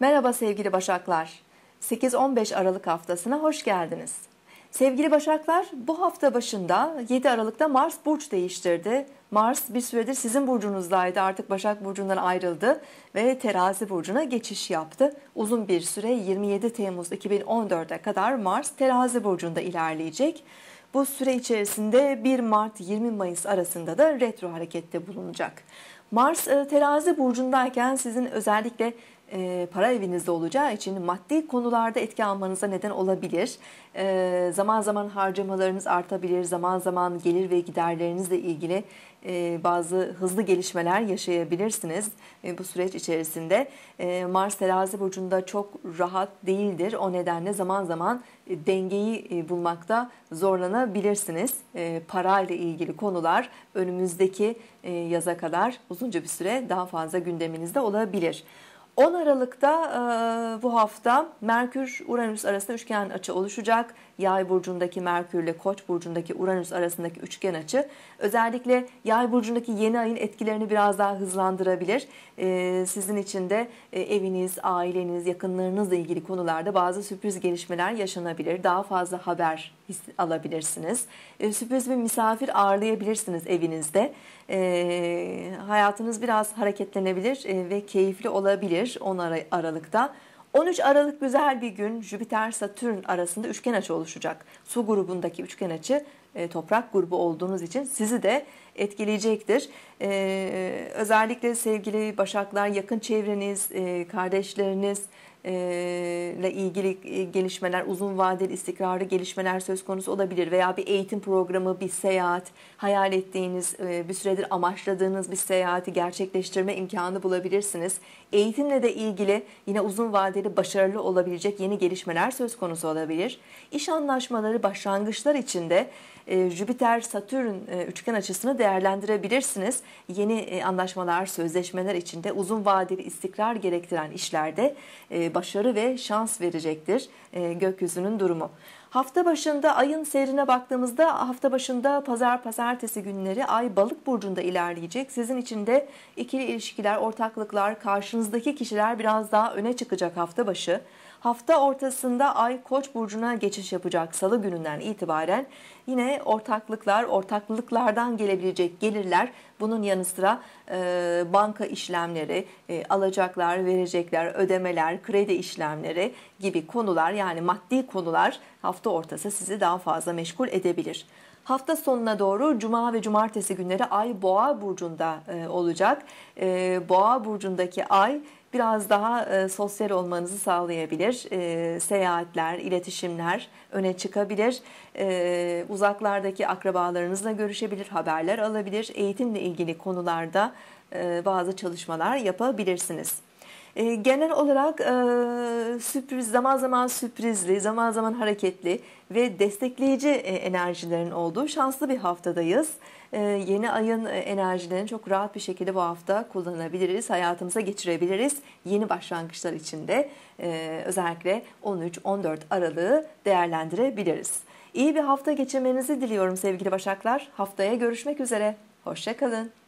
Merhaba sevgili Başaklar. 8-15 Aralık haftasına hoş geldiniz. Sevgili Başaklar, bu hafta başında 7 Aralık'ta Mars burç değiştirdi. Mars bir süredir sizin burcunuzdaydı. Artık Başak burcundan ayrıldı ve Terazi burcuna geçiş yaptı. Uzun bir süre 27 Temmuz 2014'e kadar Mars Terazi burcunda ilerleyecek. Bu süre içerisinde 1 Mart 20 Mayıs arasında da retro harekette bulunacak. Mars e, terazi burcundayken sizin özellikle e, para evinizde olacağı için maddi konularda etki almanıza neden olabilir. E, zaman zaman harcamalarınız artabilir, zaman zaman gelir ve giderlerinizle ilgili e, bazı hızlı gelişmeler yaşayabilirsiniz e, bu süreç içerisinde. E, Mars terazi burcunda çok rahat değildir. O nedenle zaman zaman e, dengeyi e, bulmakta zorlanabilirsiniz. E, parayla ilgili konular önümüzdeki e, yaza kadar uzunca bir süre daha fazla gündeminizde olabilir. 10 Aralık'ta e, bu hafta Merkür-Uranüs arasında üçgen açı oluşacak. Yay burcundaki Merkür ile Koç burcundaki Uranüs arasındaki üçgen açı özellikle Yay burcundaki yeni ayın etkilerini biraz daha hızlandırabilir. E, sizin için de e, eviniz, aileniz, yakınlarınızla ilgili konularda bazı sürpriz gelişmeler yaşanabilir. Daha fazla haber alabilirsiniz. E, sürpriz bir misafir ağırlayabilirsiniz evinizde. E, hayatınız biraz hareketlenebilir e, ve keyifli olabilir 10 Aralık'ta. 13 Aralık güzel bir gün Jüpiter-Satürn arasında üçgen açı oluşacak. Su grubundaki üçgen açı e, toprak grubu olduğunuz için sizi de etkileyecektir. E, özellikle sevgili başaklar yakın çevreniz, e, kardeşleriniz, e, ile ilgili gelişmeler, uzun vadeli istikrarlı gelişmeler söz konusu olabilir veya bir eğitim programı, bir seyahat, hayal ettiğiniz, bir süredir amaçladığınız bir seyahati gerçekleştirme imkanı bulabilirsiniz. Eğitimle de ilgili yine uzun vadeli başarılı olabilecek yeni gelişmeler söz konusu olabilir. İş anlaşmaları başlangıçlar içinde e, Jüpiter-Satürn e, üçgen açısını değerlendirebilirsiniz. Yeni e, anlaşmalar, sözleşmeler içinde uzun vadeli istikrar gerektiren işlerde başarı ve şans verecektir gökyüzünün durumu. Hafta başında ayın seyrine baktığımızda hafta başında pazar pazartesi günleri ay balık burcunda ilerleyecek. Sizin için de ikili ilişkiler, ortaklıklar, karşınızdaki kişiler biraz daha öne çıkacak hafta başı. Hafta ortasında Ay Koç burcuna geçiş yapacak salı gününden itibaren yine ortaklıklar, ortaklıklardan gelebilecek gelirler bunun yanı sıra e, banka işlemleri, e, alacaklar, verecekler, ödemeler, kredi işlemleri gibi konular yani maddi konular hafta ortası sizi daha fazla meşgul edebilir. Hafta sonuna doğru cuma ve cumartesi günleri ay boğa burcunda e, olacak. E, boğa burcundaki ay biraz daha e, sosyal olmanızı sağlayabilir. seyahatler, iletişimler öne çıkabilir. uzaklardaki akrabalarınızla görüşebilir, haberler alabilir. Eğitimle ilgili konularda bazı çalışmalar yapabilirsiniz. E, genel olarak e, sürpriz zaman zaman sürprizli, zaman zaman hareketli ve destekleyici e, enerjilerin olduğu şanslı bir haftadayız. E, yeni ayın e, enerjilerini çok rahat bir şekilde bu hafta kullanabiliriz, hayatımıza geçirebiliriz. Yeni başlangıçlar için de e, ee, özellikle 13-14 aralığı değerlendirebiliriz. İyi bir hafta geçirmenizi diliyorum sevgili Başaklar. Haftaya görüşmek üzere. Hoşçakalın.